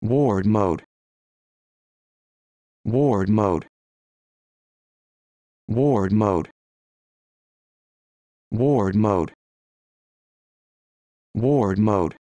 Ward mode. Ward mode. Ward mode. Ward mode. Ward mode.